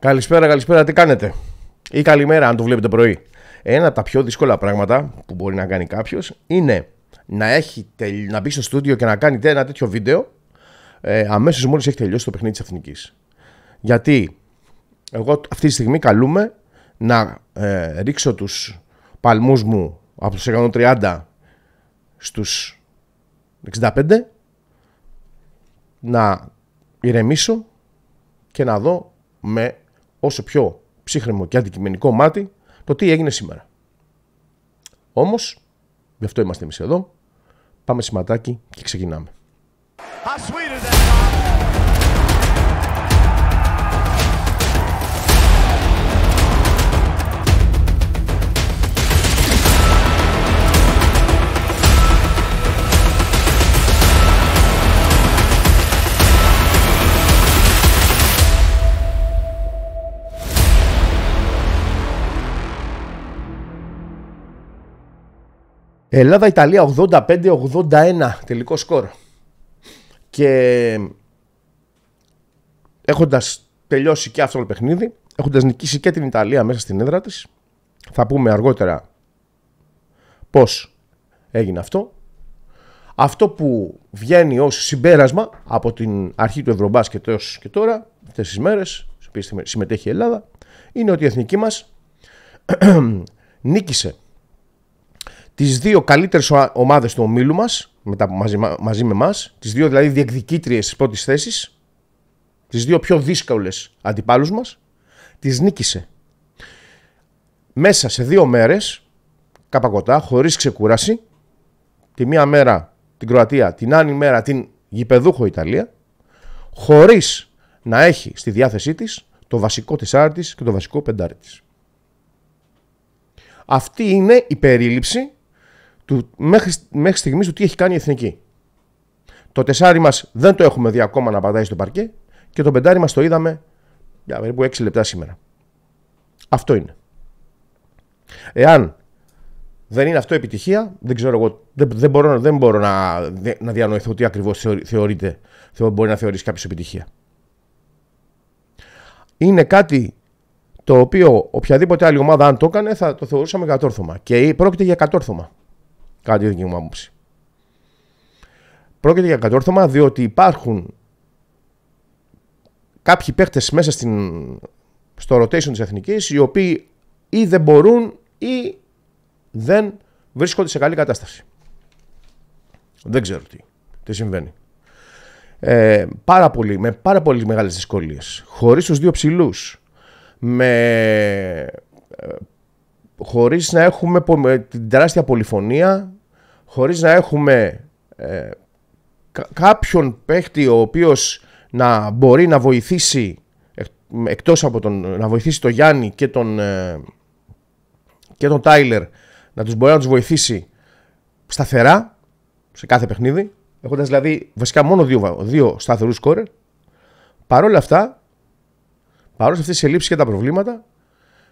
Καλησπέρα, καλησπέρα, τι κάνετε. Ή καλημέρα, αν το βλέπετε πρωί. Ένα από τα πιο δύσκολα πράγματα που μπορεί να κάνει κάποιος είναι να, έχει, να μπει στο στούντιο και να κάνει ένα τέτοιο βίντεο ε, αμέσως μόλις έχει τελειώσει το παιχνίδι της Εθνικής. Γιατί εγώ αυτή τη στιγμή καλούμε να ε, ρίξω τους παλμούς μου από τους 130 στου 65 να ηρεμήσω και να δω με όσο πιο ψύχρεμο και αντικειμενικό μάτι το τι έγινε σήμερα. Όμως, γι' αυτό είμαστε εμείς εδώ, πάμε σηματάκι και ξεκινάμε. Ελλάδα-Ιταλία 85-81 τελικό σκορ. Και έχοντας τελειώσει και αυτό το παιχνίδι, έχοντας νικήσει και την Ιταλία μέσα στην έδρα της, θα πούμε αργότερα πώς έγινε αυτό. Αυτό που βγαίνει ως συμπέρασμα από την αρχή του Ευρωμπάσκετ έως και τώρα, αυτές τις μέρες, στις οποίες συμμετέχει η Ελλάδα, είναι ότι η εθνική μας νίκησε τις δύο καλύτερες ομάδες του ομίλου μας, μαζί, μαζί με μας, τις δύο δηλαδή διεκδικήτριες της πρώτης θέσης, τις δύο πιο δύσκολες αντιπάλους μας, τις νίκησε. Μέσα σε δύο μέρες, καπακοτά, χωρίς ξεκούραση, τη μία μέρα την Κροατία, την άλλη μέρα την γηπεδούχο Ιταλία, χωρίς να έχει στη διάθεσή της το βασικό τεσσάρι και το βασικό πεντάρι Αυτή είναι η περίληψη του, μέχρι, μέχρι στιγμής του τι έχει κάνει η Εθνική. Το τεσάρι μας δεν το έχουμε δει ακόμα να πατάει στο παρκέ και το πεντάρι μας το είδαμε για περίπου 6 λεπτά σήμερα. Αυτό είναι. Εάν δεν είναι αυτό επιτυχία, δεν ξέρω εγώ, δεν, δεν μπορώ, δεν μπορώ να, να διανοηθώ τι ακριβώς θεωρείται, θεωρεί, μπορεί να θεωρήσει κάποιος επιτυχία. Είναι κάτι το οποίο οποιαδήποτε άλλη ομάδα αν το έκανε θα το θεωρούσαμε κατόρθωμα και πρόκειται για κατόρθωμα. Κάτι δική μου άποψη. Πρόκειται για κατόρθωμα διότι υπάρχουν κάποιοι παίχτες μέσα στην, στο rotation της Εθνικής οι οποίοι ή δεν μπορούν ή δεν βρίσκονται σε καλή κατάσταση. Δεν ξέρω τι, τι συμβαίνει. Ε, πάρα πολύ, με πάρα πολύ μεγάλες δυσκολίες. Χωρίς τους δύο ψηλούς. Με ε, χωρίς να έχουμε την τεράστια πολυφωνία χωρίς να έχουμε ε, κάποιον παίχτη ο οποίος να μπορεί να βοηθήσει εκτός από τον, να βοηθήσει τον Γιάννη και τον, ε, και τον Τάιλερ να τους μπορεί να τους βοηθήσει σταθερά σε κάθε παιχνίδι έχοντας δηλαδή βασικά μόνο δύο, δύο σταθερούς παρόλα αυτά σε αυτές τις ελλείψεις και τα προβλήματα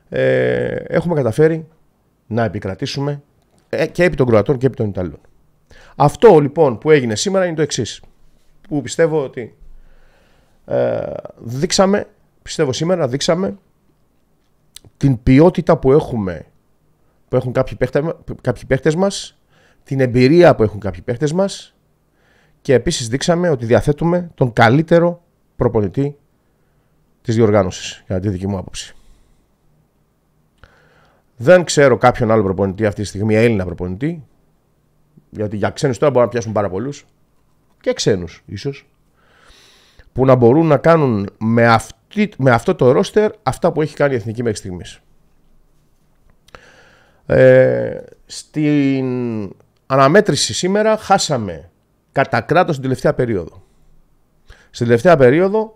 ε, έχουμε καταφέρει να επικρατήσουμε ε, και επί των Κροατών και επί των Ιταλών. Αυτό λοιπόν που έγινε σήμερα είναι το εξής. Που πιστεύω ότι ε, δείξαμε, πιστεύω σήμερα δείξαμε την ποιότητα που έχουμε που έχουν κάποιοι, παίχτες, μας, την εμπειρία που έχουν κάποιοι παίχτες μας και επίσης δείξαμε ότι διαθέτουμε τον καλύτερο προπονητή της διοργάνωσης, κατά τη δική μου άποψη. Δεν ξέρω κάποιον άλλο προπονητή αυτή τη στιγμή, Έλληνα προπονητή. Γιατί για ξένους τώρα μπορούν να πιάσουν πάρα πολλούς. Και ξένους, ίσως. Που να μπορούν να κάνουν με, αυτή, με αυτό το ρόστερ αυτά που έχει κάνει η εθνική μέχρι στιγμής. Ε, στην αναμέτρηση σήμερα χάσαμε κατά κράτος την τελευταία περίοδο. Στην τελευταία περίοδο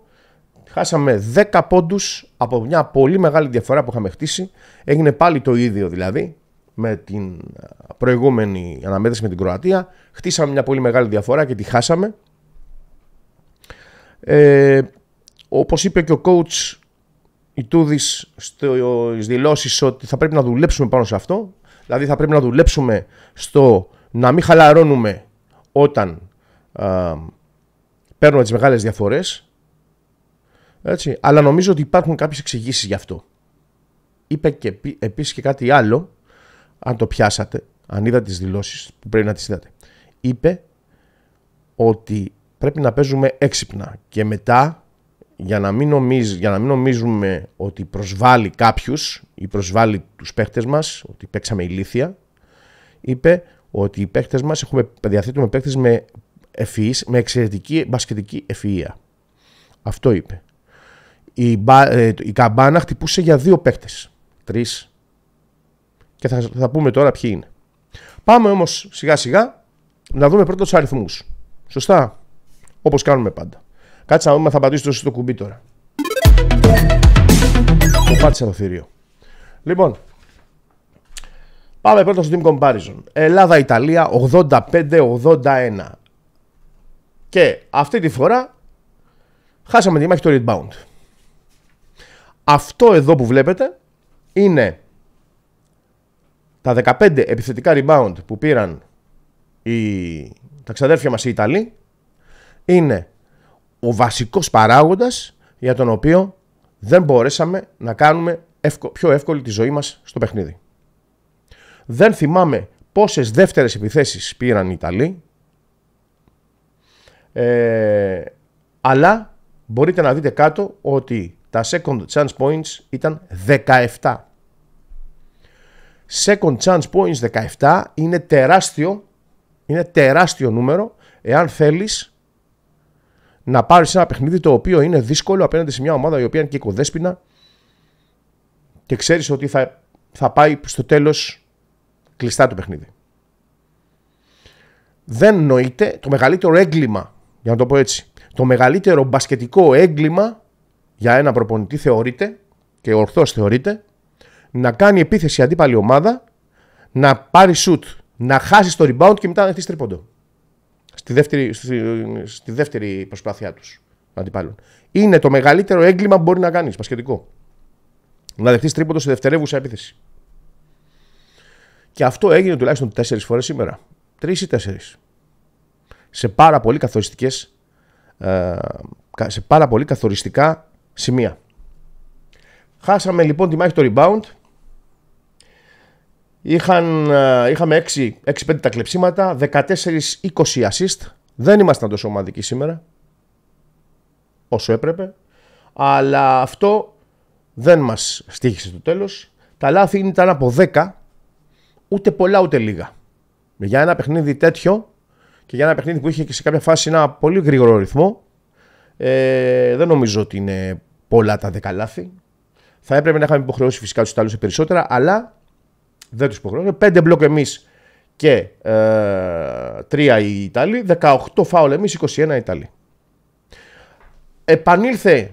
Χάσαμε 10 πόντους από μια πολύ μεγάλη διαφορά που είχαμε χτίσει. Έγινε πάλι το ίδιο δηλαδή με την ε, προηγούμενη αναμέτρηση με την Κροατία. Χτίσαμε μια πολύ μεγάλη διαφορά και τη χάσαμε. Ε, όπως είπε και ο coach Ιτούδης στις δηλώσεις ότι θα πρέπει να δουλέψουμε πάνω σε αυτό. Δηλαδή θα πρέπει να δουλέψουμε στο να μην χαλαρώνουμε όταν ε, παίρνουμε τις μεγάλες διαφορές έτσι. Αλλά νομίζω ότι υπάρχουν κάποιες εξηγήσεις γι' αυτό. Είπε και επίσης και κάτι άλλο, αν το πιάσατε, αν είδα τις δηλώσεις που πρέπει να τις είδατε. Είπε ότι πρέπει να παίζουμε έξυπνα και μετά για να μην, για να μην νομίζουμε ότι προσβάλλει κάποιους ή προσβάλλει τους παίχτες μας, ότι παίξαμε ηλίθια, είπε ότι οι παίχτες μας έχουμε, διαθέτουμε παίχτες με, με εξαιρετική μπασκετική ευφυΐα. Αυτό είπε η, μπα, ε, καμπάνα χτυπούσε για δύο παίκτες. Τρεις. Και θα, πούμε τώρα ποιοι είναι. Πάμε όμως σιγά σιγά να δούμε πρώτα τους αριθμούς. Σωστά. Όπως κάνουμε πάντα. Κάτσε να δούμε θα πατήσω στο κουμπί τώρα. Το πάτησα το θηρίο. Λοιπόν, πάμε πρώτα στο team comparison. Ελλάδα-Ιταλία 85-81. Και αυτή τη φορά χάσαμε τη μάχη του rebound. Αυτό εδώ που βλέπετε είναι τα 15 επιθετικά rebound που πήραν οι... τα ξαδέρφια μας οι Ιταλοί. Είναι ο βασικός παράγοντας για τον οποίο δεν μπορέσαμε να κάνουμε πιο εύκολη τη ζωή μας στο παιχνίδι. Δεν θυμάμαι πόσες δεύτερες επιθέσεις πήραν οι Ιταλοί. Ε, αλλά μπορείτε να δείτε κάτω ότι τα second chance points ήταν 17. Second chance points 17 είναι τεράστιο, είναι τεράστιο νούμερο εάν θέλεις να πάρεις ένα παιχνίδι το οποίο είναι δύσκολο απέναντι σε μια ομάδα η οποία είναι και οικοδέσποινα και ξέρεις ότι θα, θα πάει στο τέλος κλειστά το παιχνίδι. Δεν νοείται το μεγαλύτερο έγκλημα, για να το πω έτσι, το μεγαλύτερο μπασκετικό έγκλημα για ένα προπονητή θεωρείται και ορθώς θεωρείται να κάνει επίθεση αντίπαλη ομάδα, να πάρει σουτ, να χάσει το rebound και μετά να χτίσει τρίποντο. Στη δεύτερη, στη, στη δεύτερη προσπάθειά τους αντιπάλων. Είναι το μεγαλύτερο έγκλημα που μπορεί να κάνεις, πασχετικό. Να δεχτείς τρίποντο σε δευτερεύουσα επίθεση. Και αυτό έγινε τουλάχιστον τέσσερις φορές σήμερα. Τρεις ή τέσσερις. Σε πάρα πολύ καθοριστικές ε, σε πάρα πολύ καθοριστικά σημεία. Χάσαμε λοιπόν τη μάχη το rebound. ειχαμε είχαμε 6-5 τα κλεψίματα, 14-20 assist. Δεν ήμασταν τόσο ομαδικοί σήμερα όσο έπρεπε. Αλλά αυτό δεν μας στήχησε το τέλος. Τα λάθη ήταν από 10, ούτε πολλά ούτε λίγα. Για ένα παιχνίδι τέτοιο και για ένα παιχνίδι που είχε και σε κάποια φάση ένα πολύ γρήγορο ρυθμό, ε, δεν νομίζω ότι είναι πολλά τα δεκαλάθη. Θα έπρεπε να είχαμε υποχρεώσει φυσικά τους Ιταλούς περισσότερα, αλλά δεν τους υποχρεώσαμε. Πέντε μπλοκ εμείς και 3 ε, τρία οι Ιταλοί. 18 φάουλ εμείς, 21 οι Ιταλοί. Επανήλθε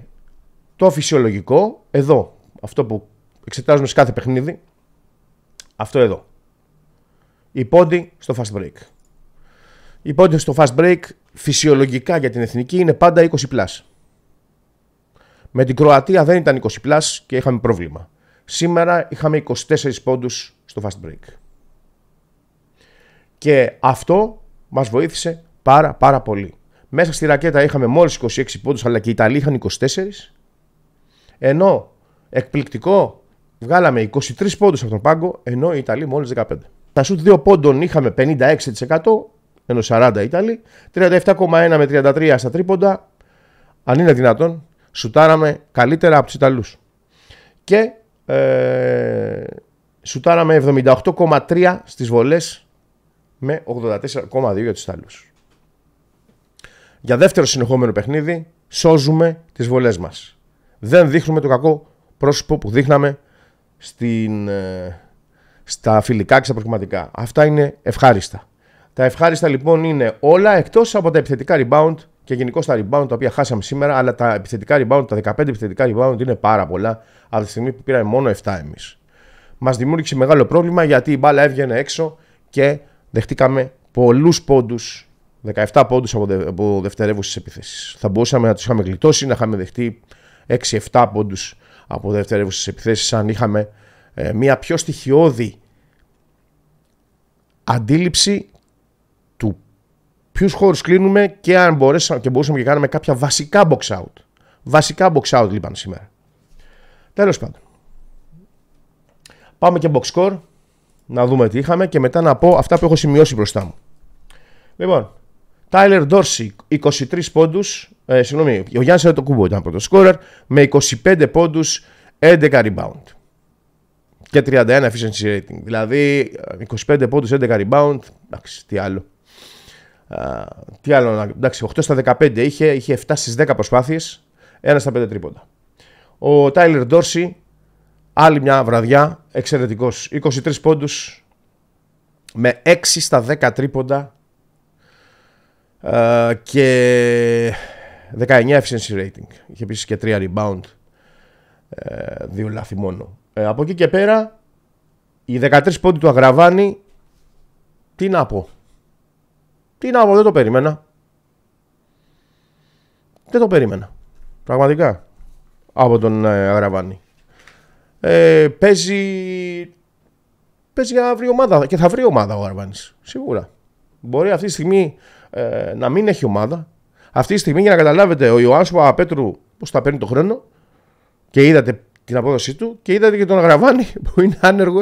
το φυσιολογικό εδώ. Αυτό που εξετάζουμε σε κάθε παιχνίδι. Αυτό εδώ. Η πόντι στο fast break. Η πόντι στο fast break φυσιολογικά για την εθνική είναι πάντα 20 με την Κροατία δεν ήταν 20 πλάς και είχαμε πρόβλημα. Σήμερα είχαμε 24 πόντους στο fast break. Και αυτό μας βοήθησε πάρα πάρα πολύ. Μέσα στη ρακέτα είχαμε μόλις 26 πόντους αλλά και οι Ιταλοί είχαν 24. Ενώ εκπληκτικό βγάλαμε 23 πόντους από τον πάγκο ενώ οι Ιταλοί μόλις 15. Τα σουτ 2 πόντων είχαμε 56% ενώ 40 Ιταλοί. 37,1 με 33 στα τρίποντα. Αν είναι δυνατόν σουτάραμε καλύτερα από τους Ιταλούς. Και ε, σουτάραμε 78,3 στις βολές με 84,2 για τους Ιταλούς. Για δεύτερο συνεχόμενο παιχνίδι σώζουμε τις βολές μας. Δεν δείχνουμε το κακό πρόσωπο που δείχναμε στην, ε, στα φιλικά και στα προκληματικά. Αυτά είναι ευχάριστα. Τα ευχάριστα λοιπόν είναι όλα εκτός από τα επιθετικά rebound και γενικώ τα rebound τα οποία χάσαμε σήμερα, αλλά τα επιθετικά rebound, τα 15 επιθετικά rebound είναι πάρα πολλά από τη στιγμή που πήραμε μόνο 7 εμείς. Μας δημιούργησε μεγάλο πρόβλημα γιατί η μπάλα έβγαινε έξω και δεχτήκαμε πολλούς πόντους, 17 πόντους από, δε, από δευτερεύουσες επιθέσεις. Θα μπορούσαμε να τους είχαμε γλιτώσει, να είχαμε δεχτεί 6-7 πόντους από δευτερεύουσες επιθέσεις, αν είχαμε ε, μια πιο στοιχειώδη αντίληψη ποιους χώρους κλείνουμε και αν μπορέσαμε και μπορούσαμε και κάναμε κάποια βασικά box out. Βασικά box out λοιπόν σήμερα. Τέλος πάντων. Πάμε και box score. Να δούμε τι είχαμε και μετά να πω αυτά που έχω σημειώσει μπροστά μου. Λοιπόν, Tyler Dorsey 23 πόντους. Ε, συγγνώμη, ο Γιάννης Αντοκούμπο ήταν πρώτος σκόρερ με 25 πόντου, 11 rebound. Και 31 efficiency rating. Δηλαδή 25 πόντου, 11 rebound. Εντάξει, τι άλλο τι άλλο, εντάξει, 8 στα 15 είχε, είχε 7 στι 10 προσπάθειε, 1 στα 5 τρίποντα. Ο Τάιλερ Ντόρση, άλλη μια βραδιά, εξαιρετικός, 23 πόντους με 6 στα 10 τρίποντα και 19 efficiency rating. Είχε επίσης και 3 rebound, 2 ε, δύο λάθη μόνο. Ε, από εκεί και πέρα, οι 13 πόντοι του Αγραβάνη, τι να πω, τι να πω, δεν το περίμενα. Δεν το περίμενα. Πραγματικά. Από τον Αγραβάνη. Ε, ε, παίζει. Παίζει για να βρει ομάδα και θα βρει ομάδα ο Αγραβάνης. Σίγουρα. Μπορεί αυτή τη στιγμή ε, να μην έχει ομάδα. Αυτή τη στιγμή για να καταλάβετε, ο Ιωάννης Παπαπέτρου πώς θα παίρνει το χρόνο και είδατε την απόδοσή του και είδατε και τον Αγραβάνη που είναι άνεργος.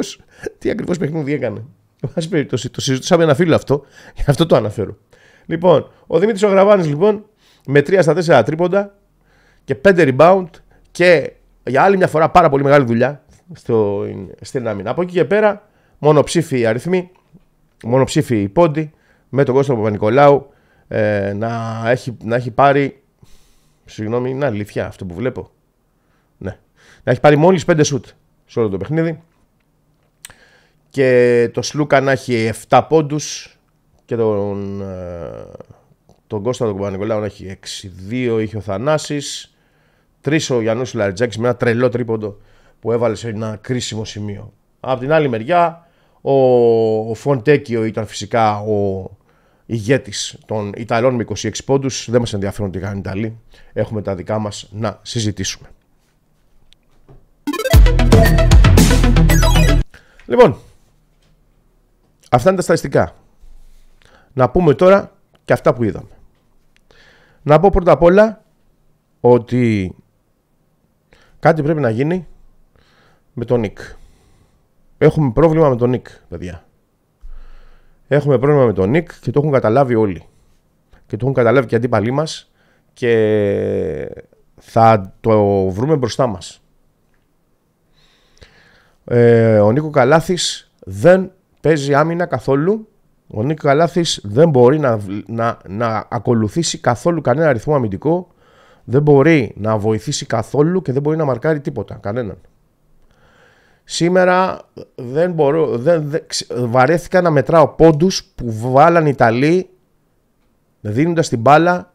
Τι ακριβώς παιχνίδι έκανε. Εν πάση περιπτώσει, το με ένα φίλο αυτό, γι' αυτό το αναφέρω. Λοιπόν, ο Δημήτρης Γραβάνης, λοιπόν με 3 στα 4 τρίποντα και 5 rebound και για άλλη μια φορά πάρα πολύ μεγάλη δουλειά στο, στην άμυνα. Από εκεί και πέρα, μονοψήφοι αριθμοί, οι πόντι με τον Κώστα Παπα-Νικολάου ε, να, έχει, να έχει πάρει. Συγγνώμη, είναι αλήθεια αυτό που βλέπω. Ναι. Να έχει πάρει μόλις 5 σουτ σε όλο το παιχνίδι και το Σλούκα να έχει 7 πόντους και τον, ε, τον Κώστα τον παπα να έχει 6-2 είχε ο Θανάσης 3 ο Γιάννους Λαριτζάκης με ένα τρελό τρίποντο που έβαλε σε ένα κρίσιμο σημείο. Απ' την άλλη μεριά ο, ο Φοντέκιο ήταν φυσικά ο ηγέτης των Ιταλών με 26 πόντους. Δεν μας ενδιαφέρουν τι κάνουν οι Ιταλοί. Έχουμε τα δικά μας να συζητήσουμε. Λοιπόν, Αυτά είναι τα στατιστικά. Να πούμε τώρα και αυτά που είδαμε. Να πω πρώτα απ' όλα ότι κάτι πρέπει να γίνει με τον Νίκ. Έχουμε πρόβλημα με τον Νίκ, παιδιά. Έχουμε πρόβλημα με τον Νίκ και το έχουν καταλάβει όλοι. Και το έχουν καταλάβει και οι αντίπαλοι μας και θα το βρούμε μπροστά μας. Ε, ο Νίκο Καλάθης δεν παίζει άμυνα καθόλου. Ο Νίκο Καλάθης δεν μπορεί να, να, να ακολουθήσει καθόλου κανένα αριθμό αμυντικό. Δεν μπορεί να βοηθήσει καθόλου και δεν μπορεί να μαρκάρει τίποτα. Κανέναν. Σήμερα ε, δεν μπορώ, δεν, ε, βαρέθηκα να μετράω πόντους που βάλαν οι Ιταλοί δίνοντας την μπάλα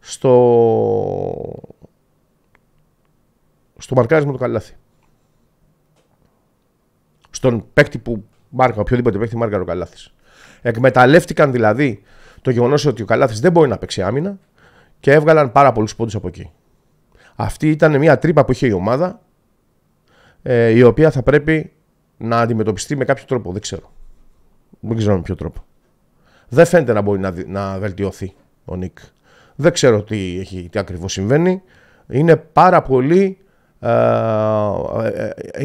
στο, στο μαρκάρισμα του Καλάθη. Στον παίκτη που Μάρκα, οποιοδήποτε παίχτη μάρκαρε ο Καλάθης. Εκμεταλλεύτηκαν δηλαδή το γεγονός ότι ο Καλάθης δεν μπορεί να παίξει άμυνα και έβγαλαν πάρα πολλούς πόντους από εκεί. Αυτή ήταν μια τρύπα που είχε η ομάδα η οποία θα πρέπει να αντιμετωπιστεί με κάποιο τρόπο. Δεν ξέρω. Δεν ξέρω με ποιο τρόπο. Δεν φαίνεται να μπορεί να, να βελτιωθεί ο Νίκ. Δεν ξέρω τι, έχει, τι ακριβώς συμβαίνει. Είναι πάρα πολύ... Ε,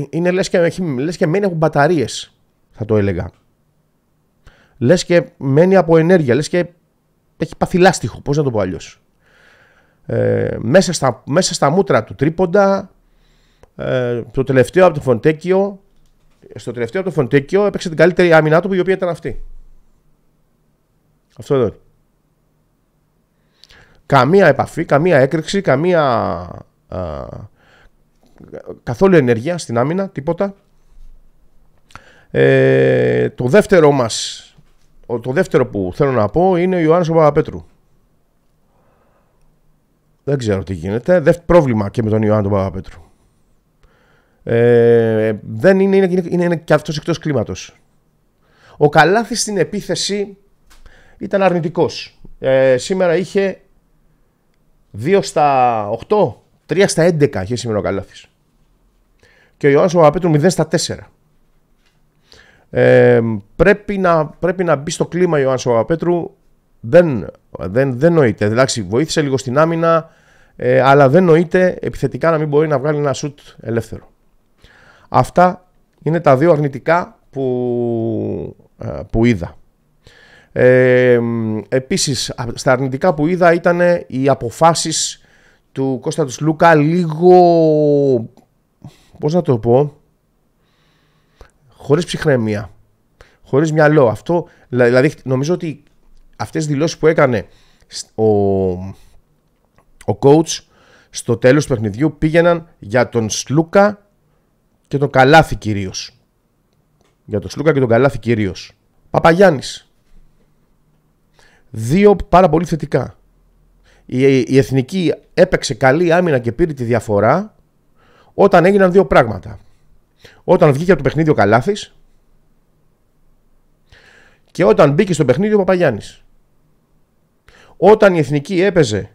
είναι λες και, έχει, λες και μένει μπαταρίες θα το έλεγα. Λες και μένει από ενέργεια, λες και έχει παθηλάστιχο, πώς να το πω αλλιώς. Ε, μέσα, στα, μέσα στα μούτρα του τρίποντα, ε, το τελευταίο από το Φοντέκιο, στο τελευταίο από το Φοντέκιο έπαιξε την καλύτερη άμυνά του, η οποία ήταν αυτή. Αυτό εδώ. Καμία επαφή, καμία έκρηξη, καμία... καθόλου ενέργεια στην άμυνα, τίποτα. Ε, το δεύτερο μας, το δεύτερο που θέλω να πω είναι ο Ιωάννης ο Παπαπέτρου. Δεν ξέρω τι γίνεται. Δεύτερο πρόβλημα και με τον Ιωάννη τον Παπαπέτρου. Ε, δεν είναι, είναι, είναι, είναι και αυτός εκτός κλίματος. Ο Καλάθης στην επίθεση ήταν αρνητικός. Ε, σήμερα είχε 2 στα 8, 3 στα 11 είχε σήμερα ο Καλάθης. Και ο Ιωάννης ο Παπαπέτρου 0 στα 4 πρέπει, να, πρέπει να μπει στο κλίμα ο Ιωάννη Δεν, δεν, δεν νοείται. Δηλαδή, βοήθησε λίγο στην άμυνα, ε, αλλά δεν νοείται επιθετικά να μην μπορεί να βγάλει ένα σουτ ελεύθερο. Αυτά είναι τα δύο αρνητικά που, ε, που είδα. Ε, επίσης, στα αρνητικά που είδα ήταν οι αποφάσεις του Κώστα Λούκα λίγο, πώς να το πω, χωρίς ψυχραιμία, χωρίς μυαλό. Αυτό, δηλαδή, νομίζω ότι αυτές τι δηλώσεις που έκανε ο, ο coach στο τέλος του παιχνιδιού πήγαιναν για τον Σλούκα και τον Καλάθη κυρίως. Για τον Σλούκα και τον Καλάθη κυρίως. Παπαγιάννης. Δύο πάρα πολύ θετικά. Η, η εθνική έπαιξε καλή άμυνα και πήρε τη διαφορά όταν έγιναν δύο πράγματα. Όταν βγήκε από το παιχνίδι ο Καλάθης και όταν μπήκε στο παιχνίδι ο Παπαγιάννης. Όταν η Εθνική έπαιζε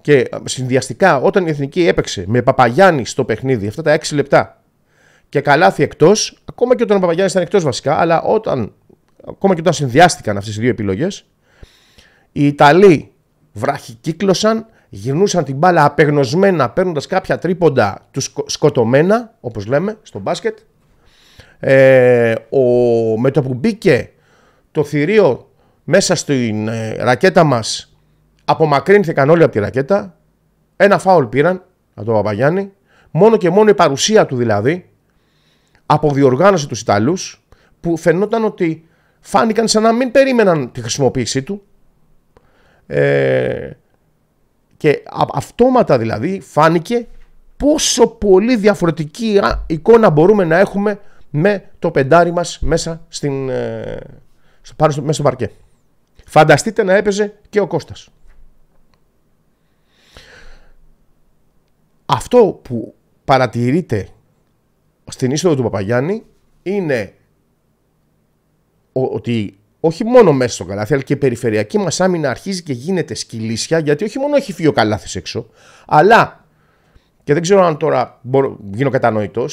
και ε, συνδυαστικά όταν η Εθνική έπαιξε με Παπαγιάννη στο παιχνίδι αυτά τα 6 λεπτά και Καλάθη εκτός, ακόμα και όταν ο Παπαγιάννης ήταν εκτός βασικά, αλλά όταν, ακόμα και όταν συνδυάστηκαν αυτές οι δύο επιλογές. οι Ιταλοί βραχικύκλωσαν γυρνούσαν την μπάλα απεγνωσμένα, παίρνοντας κάποια τρίποντα τους σκοτωμένα, όπως λέμε, στο μπάσκετ. Ε, ο, με το που μπήκε το θηρίο μέσα στην ε, ρακέτα μας απομακρύνθηκαν όλοι από τη ρακέτα ένα φάουλ πήραν από τον Παπαγιάννη μόνο και μόνο η παρουσία του δηλαδή αποδιοργάνωσε τους Ιταλούς που φαινόταν ότι φάνηκαν σαν να μην περίμεναν τη χρησιμοποίησή του ε, και αυτόματα δηλαδή φάνηκε πόσο πολύ διαφορετική εικόνα μπορούμε να έχουμε με το πεντάρι μας μέσα, στην, ε, στο, μέσα στο παρκέ. Φανταστείτε να έπαιζε και ο Κώστας. Αυτό που παρατηρείται στην είσοδο του Παπαγιάννη είναι ότι όχι μόνο μέσα στο καλάθι, αλλά και η περιφερειακή μας άμυνα αρχίζει και γίνεται σκυλίσια, γιατί όχι μόνο έχει φύγει ο καλάθις έξω, αλλά. Και δεν ξέρω αν τώρα μπορώ, γίνω κατανοητός.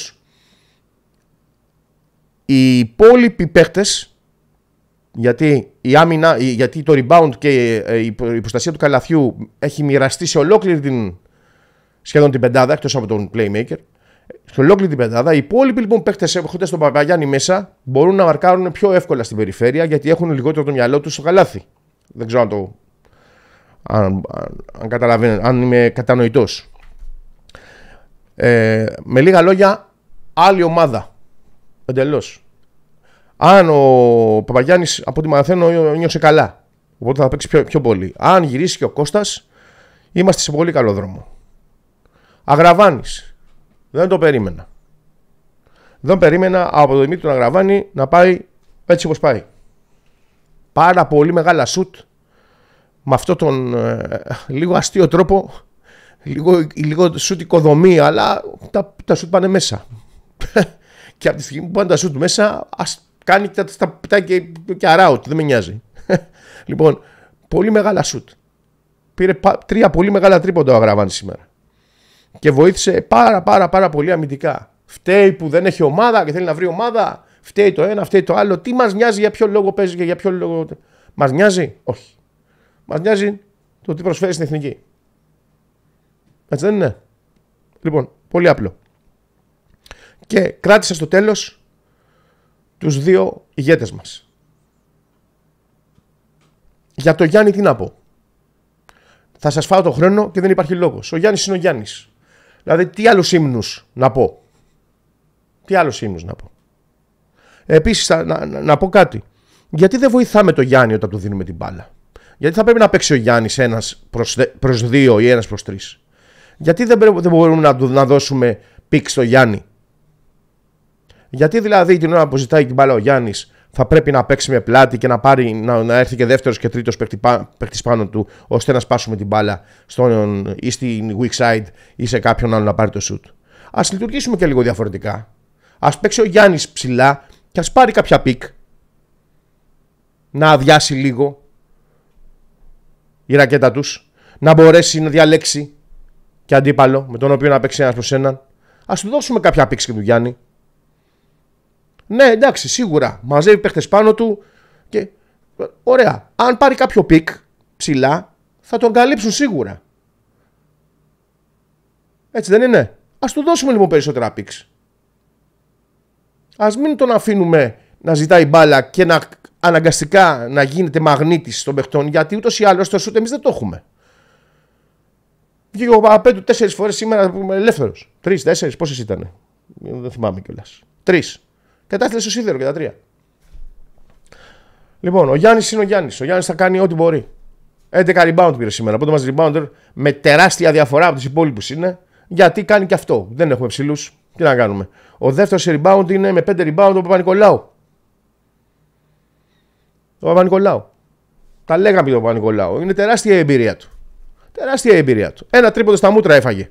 Οι υπόλοιποι παίχτε, γιατί, η γιατί το rebound και ε, η προστασία του καλαθιού έχει μοιραστεί σε ολόκληρη την σχεδόν την πεντάδα, εκτός από τον playmaker, σε ολόκληρη την πεντάδα. Οι υπόλοιποι λοιπόν παίχτε έχοντας τον Παπαγιάννη μέσα μπορούν να μαρκάρουν πιο εύκολα στην περιφέρεια γιατί έχουν λιγότερο το μυαλό τους στο καλάθι. Δεν ξέρω αν το. Αν, αν, αν αν είμαι κατανοητός. Ε, με λίγα λόγια, άλλη ομάδα. Εντελώς. Αν ο Παπαγιάννης, από ό,τι μαθαίνω, νιώσε καλά. Οπότε θα παίξει πιο, πιο πολύ. Αν γυρίσει και ο Κώστας, είμαστε σε πολύ καλό δρόμο. Αγραβάνης, δεν το περίμενα. Δεν περίμενα από τον Δημήτρη Αγραβάνη να πάει έτσι όπως πάει. Πάρα πολύ μεγάλα σουτ με αυτό τον ε, λίγο αστείο τρόπο, λίγο, λίγο σουτ οικοδομή, αλλά τα, τα σουτ πάνε μέσα. και από τη στιγμή που πάνε τα σουτ μέσα, ας κάνει τα, τα πιτά και, και αράουτ, δεν με νοιάζει. λοιπόν, πολύ μεγάλα σουτ. Πήρε τρία πολύ μεγάλα τρίποντα ο Αγραβάνης σήμερα και βοήθησε πάρα πάρα πάρα πολύ αμυντικά. Φταίει που δεν έχει ομάδα και θέλει να βρει ομάδα. Φταίει το ένα, φταίει το άλλο. Τι μας νοιάζει για ποιο λόγο παίζει και για ποιο λόγο. Μας νοιάζει, όχι. Μας νοιάζει το τι προσφέρει στην εθνική. Έτσι δεν είναι. Λοιπόν, πολύ απλό. Και κράτησα στο τέλος τους δύο ηγέτες μας. Για το Γιάννη τι να πω. Θα σας φάω το χρόνο και δεν υπάρχει λόγος. Ο Γιάννης είναι ο Γιάννης. Δηλαδή, τι άλλους ύμνους να πω. Τι άλλο ύμνους να πω. Επίσης, να, να, πω κάτι. Γιατί δεν βοηθάμε το Γιάννη όταν του δίνουμε την μπάλα. Γιατί θα πρέπει να παίξει ο Γιάννης ένας προς δύο ή ένας προς τρεις. Γιατί δεν, μπορούμε να, να δώσουμε πικ στο Γιάννη. Γιατί δηλαδή την ώρα που ζητάει την μπάλα ο Γιάννης θα πρέπει να παίξει με πλάτη και να, πάρει, να, να έρθει και δεύτερος και τρίτος παίκτη πάνω του, ώστε να σπάσουμε την μπάλα στον, ή στην weak side ή σε κάποιον άλλο να πάρει το shoot. Ας λειτουργήσουμε και λίγο διαφορετικά. Ας παίξει ο Γιάννης ψηλά και ας πάρει κάποια πικ. Να αδειάσει λίγο η ρακέτα τους. Να μπορέσει να διαλέξει και αντίπαλο με τον οποίο να παίξει ένας προς έναν. Ας του δώσουμε κάποια πίξη και του Γιάννη. Ναι, εντάξει, σίγουρα. Μαζεύει παίχτες πάνω του. Και... Ωραία. Αν πάρει κάποιο πικ ψηλά, θα τον καλύψουν σίγουρα. Έτσι δεν είναι. Ας του δώσουμε λοιπόν περισσότερα πικ. Ας μην τον αφήνουμε να ζητάει μπάλα και να αναγκαστικά να γίνεται μαγνήτης των παιχτών, γιατί ούτως ή άλλως το σουτ εμείς δεν το έχουμε. Βγήκε ο Παπαπέτου τέσσερις φορές σήμερα ελεύθερος. Τρεις, τέσσερις, πόσες ήταν. Δεν θυμάμαι κιόλας. Τρεις. Κατάστηλε στο σίδερο και τα τρία. Λοιπόν, ο Γιάννης είναι ο Γιάννης. Ο Γιάννης θα κάνει ό,τι μπορεί. 11 rebound πήρε σήμερα. Οπότε μας rebounder με τεράστια διαφορά από τους υπόλοιπους είναι. Γιατί κάνει και αυτό. Δεν έχουμε ψηλούς. Τι να κάνουμε. Ο δεύτερος rebound είναι με πέντε rebound ο Παπα-Νικολάου. Ο Παπα-Νικολάου. Τα λέγαμε το Παπα-Νικολάου. Είναι τεράστια η εμπειρία του. Τεράστια η εμπειρία του. Ένα τρίποντο στα μούτρα έφαγε.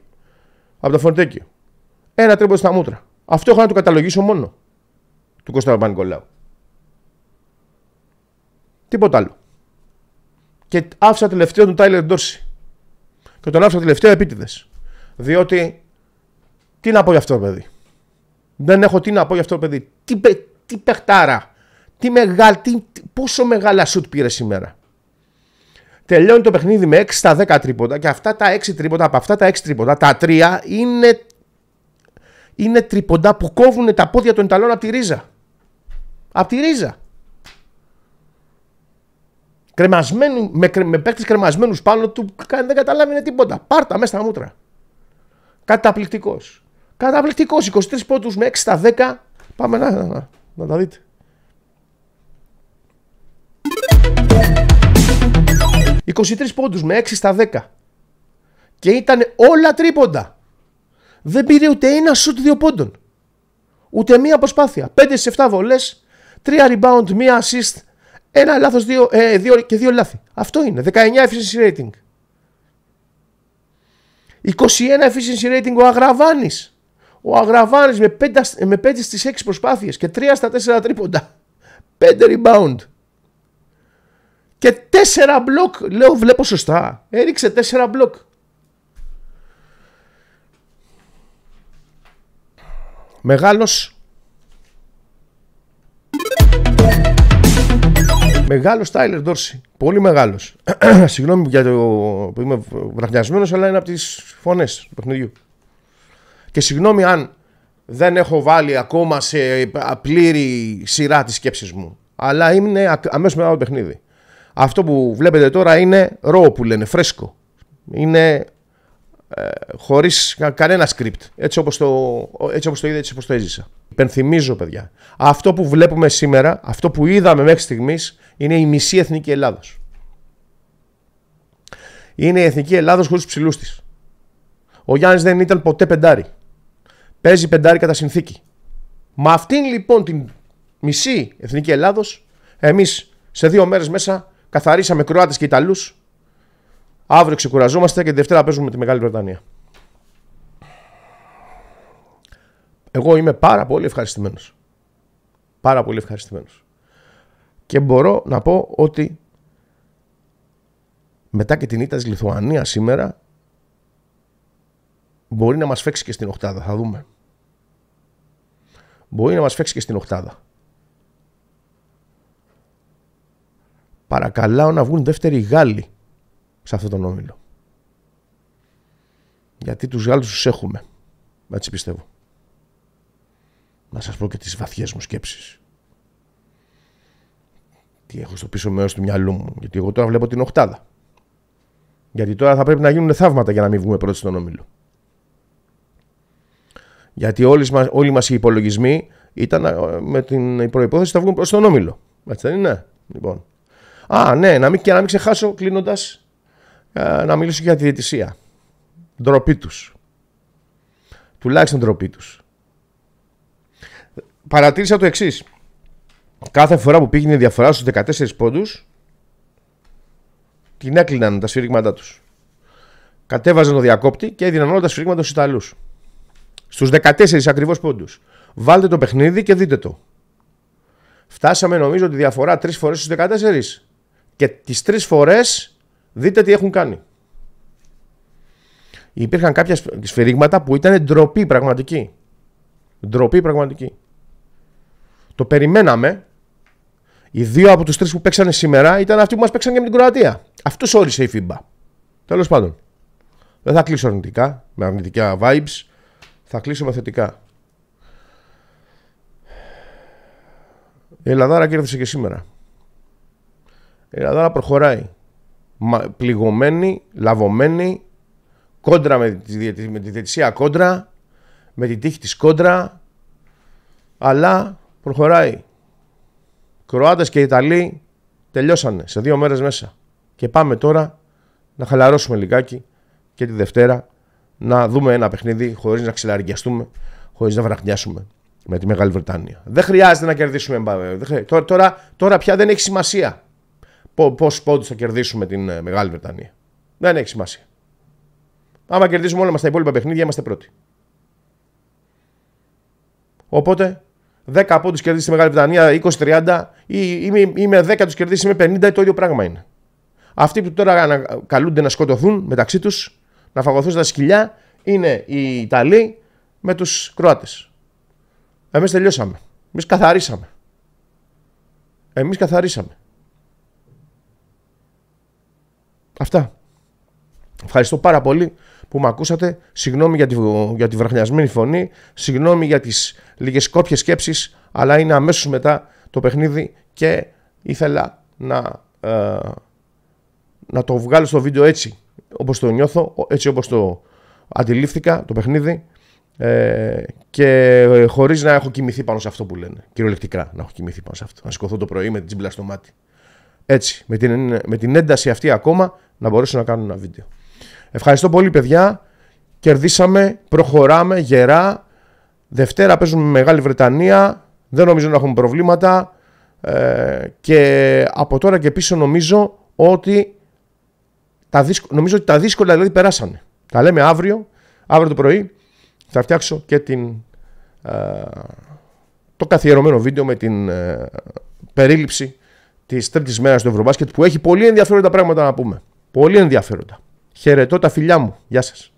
Από το φορτέκι. Ένα τρίποντο στα μούτρα. Αυτό έχω να του καταλογήσω μόνο του Κώστα Παπα-Νικολάου. Τίποτα άλλο. Και άφησα τελευταίο τον Τάιλερ Ντόρση. Και τον άφησα τελευταίο επίτηδες. Διότι τι να πω για αυτό το παιδί. Δεν έχω τι να πω για αυτό το παιδί. Τι, τι παιχτάρα. Τι μεγάλη, τι, πόσο μεγάλα σουτ πήρε σήμερα. Τελειώνει το παιχνίδι με 6 στα 10 τρίποτα και αυτά τα 6 τρίποτα, από αυτά τα 6 τρίποτα, τα 3 είναι, είναι τρίποντα που κόβουν τα πόδια των Ιταλών από τη ρίζα. Απ' τη ρίζα. Κρεμασμένοι, με, με παίκτες κρεμασμένους πάνω του δεν καταλάβαινε τίποτα. Πάρτα μέσα στα μούτρα. Καταπληκτικός. Καταπληκτικός. 23 πόντους με 6 στα 10. Πάμε να, να, να τα δείτε. 23 πόντους με 6 στα 10 και ήταν όλα τρίποντα. Δεν πήρε ούτε ένα σουτ δύο πόντων. Ούτε μία προσπάθεια. 5 στι 7 βολές, 3 rebound, 1 assist, 1 λάθος δύο, ε, δύο, και 2 λάθη. Αυτό είναι. 19 efficiency rating. 21 efficiency rating ο Αγραβάνης. Ο Αγραβάνης με 5, με 5 στις 6 προσπάθειες και 3 στα 4 τρίποντα. 5 rebound. Και 4 μπλοκ. Λέω, βλέπω σωστά. Έριξε 4 μπλοκ. Μεγάλος Μεγάλος Τάιλερ Ντόρση. Πολύ μεγάλος. Συγγνώμη για το που είμαι βραχνιασμένος, αλλά είναι από τις φωνές του παιχνιδιού. Και συγγνώμη αν δεν έχω βάλει ακόμα σε πλήρη σειρά της σκέψης μου. Αλλά είναι αμέσως μετά το παιχνίδι. Αυτό που βλέπετε τώρα είναι ρο που λένε, φρέσκο. Είναι ε, χωρίς κανένα script. Έτσι όπως το, έτσι όπως το είδα, έτσι όπως το έζησα. Υπενθυμίζω, παιδιά, αυτό που βλέπουμε σήμερα, αυτό που είδαμε μέχρι στιγμής, είναι η μισή εθνική Ελλάδος. Είναι η εθνική Ελλάδος χωρίς του ψηλούς της. Ο Γιάννης δεν ήταν ποτέ πεντάρι. Παίζει πεντάρι κατά συνθήκη. Με αυτήν λοιπόν την μισή εθνική Ελλάδος, εμείς σε δύο μέρες μέσα καθαρίσαμε Κροάτες και Ιταλούς. Αύριο ξεκουραζόμαστε και τη Δευτέρα παίζουμε με τη Μεγάλη Βρετανία. Εγώ είμαι πάρα πολύ ευχαριστημένος. Πάρα πολύ ευχαριστημένος. Και μπορώ να πω ότι μετά και την ήττα της Λιθουανίας σήμερα μπορεί να μας φέξει και στην οκτάδα, θα δούμε. Μπορεί να μας φέξει και στην οκτάδα. Παρακαλάω να βγουν δεύτεροι Γάλλοι σε αυτόν τον όμιλο. Γιατί τους Γάλλους τους έχουμε. Έτσι πιστεύω. Να σας πω και τις βαθιές μου σκέψεις τι έχω στο πίσω μέρος του μυαλού μου. Γιατί εγώ τώρα βλέπω την Οχτάδα. Γιατί τώρα θα πρέπει να γίνουν θαύματα για να μην βγούμε πρώτοι στον όμιλο. Γιατί όλοι μας, όλοι μας οι υπολογισμοί ήταν ε, με την προπόθεση θα βγουν προς τον όμιλο. Έτσι δεν είναι. Λοιπόν. Α, ναι, να μην, και να μην ξεχάσω κλείνοντας ε, να μιλήσω για τη διαιτησία. Ντροπή τους. Τουλάχιστον ντροπή τους. Παρατήρησα το εξής κάθε φορά που πήγαινε διαφορά στους 14 πόντους την έκλειναν τα σφυρίγματά τους. Κατέβαζαν το διακόπτη και έδιναν όλα τα σφυρίγματα στους Ιταλούς. Στους 14 ακριβώς πόντους. Βάλτε το παιχνίδι και δείτε το. Φτάσαμε νομίζω τη διαφορά τρεις φορές στους 14 και τις τρεις φορές δείτε τι έχουν κάνει. Υπήρχαν κάποια σφυρίγματα που ήταν ντροπή πραγματική. Ντροπή πραγματική. Το περιμέναμε οι δύο από τους τρεις που παίξανε σήμερα ήταν αυτοί που μας παίξαν και με την Κροατία. Αυτό όρισε η FIBA. Τέλος πάντων. Δεν θα κλείσω αρνητικά, με αρνητικά vibes. Θα κλείσω με θετικά. Η Ελλαδάρα κέρδισε και σήμερα. Η Ελλάδα προχωράει. Πληγωμένη, λαβωμένη, κόντρα με τη, με τη διετησία κόντρα, με τη τύχη της κόντρα, αλλά προχωράει. Κροάτες και Ιταλοί τελειώσανε σε δύο μέρες μέσα. Και πάμε τώρα να χαλαρώσουμε λιγάκι και τη Δευτέρα να δούμε ένα παιχνίδι χωρίς να ξελαργιαστούμε, χωρίς να βραχνιάσουμε με τη Μεγάλη Βρετανία. Δεν χρειάζεται να κερδίσουμε Τώρα, ε, τώρα, τώρα πια δεν έχει σημασία πώ πόντους θα κερδίσουμε την ε, Μεγάλη Βρετανία. Δεν έχει σημασία. Άμα κερδίσουμε όλα μας τα υπόλοιπα παιχνίδια είμαστε πρώτοι. Οπότε 10 πόντου κερδίσει στη Μεγάλη Βρετανία, 20-30, ή είμαι, είμαι 10 τους κερδίσει, είμαι 50, το ίδιο πράγμα είναι. Αυτοί που τώρα καλούνται να σκοτωθούν μεταξύ τους, να φαγωθούν στα σκυλιά, είναι οι Ιταλοί με τους Κροάτες. Εμείς τελειώσαμε. Εμείς καθαρίσαμε. Εμείς καθαρίσαμε. Αυτά. Ευχαριστώ πάρα πολύ που με ακούσατε. Συγγνώμη για τη, βραχνιασμένη φωνή, συγγνώμη για τις λίγες κόπιες σκέψεις, αλλά είναι αμέσως μετά το παιχνίδι και ήθελα να, ε, να το βγάλω στο βίντεο έτσι όπως το νιώθω, έτσι όπως το αντιλήφθηκα το παιχνίδι ε, και χωρίς να έχω κοιμηθεί πάνω σε αυτό που λένε, κυριολεκτικά να έχω κοιμηθεί πάνω σε αυτό, να σηκωθώ το πρωί με την τσιμπλα στο μάτι. Έτσι, με την, με την ένταση αυτή ακόμα να μπορέσω να κάνω ένα βίντεο. Ευχαριστώ πολύ, παιδιά. Κερδίσαμε, προχωράμε γερά. Δευτέρα παίζουμε με Μεγάλη Βρετανία. Δεν νομίζω να έχουμε προβλήματα. Ε, και από τώρα και πίσω νομίζω ότι τα, δύσκολα, νομίζω ότι τα δύσκολα δηλαδή περάσανε. Τα λέμε αύριο, αύριο το πρωί. Θα φτιάξω και την, ε, το καθιερωμένο βίντεο με την ε, περίληψη της τρίτης μέρας του Ευρωμπάσκετ που έχει πολύ ενδιαφέροντα πράγματα να πούμε. Πολύ ενδιαφέροντα. Χαιρετώ τα φιλιά μου. Γεια σας.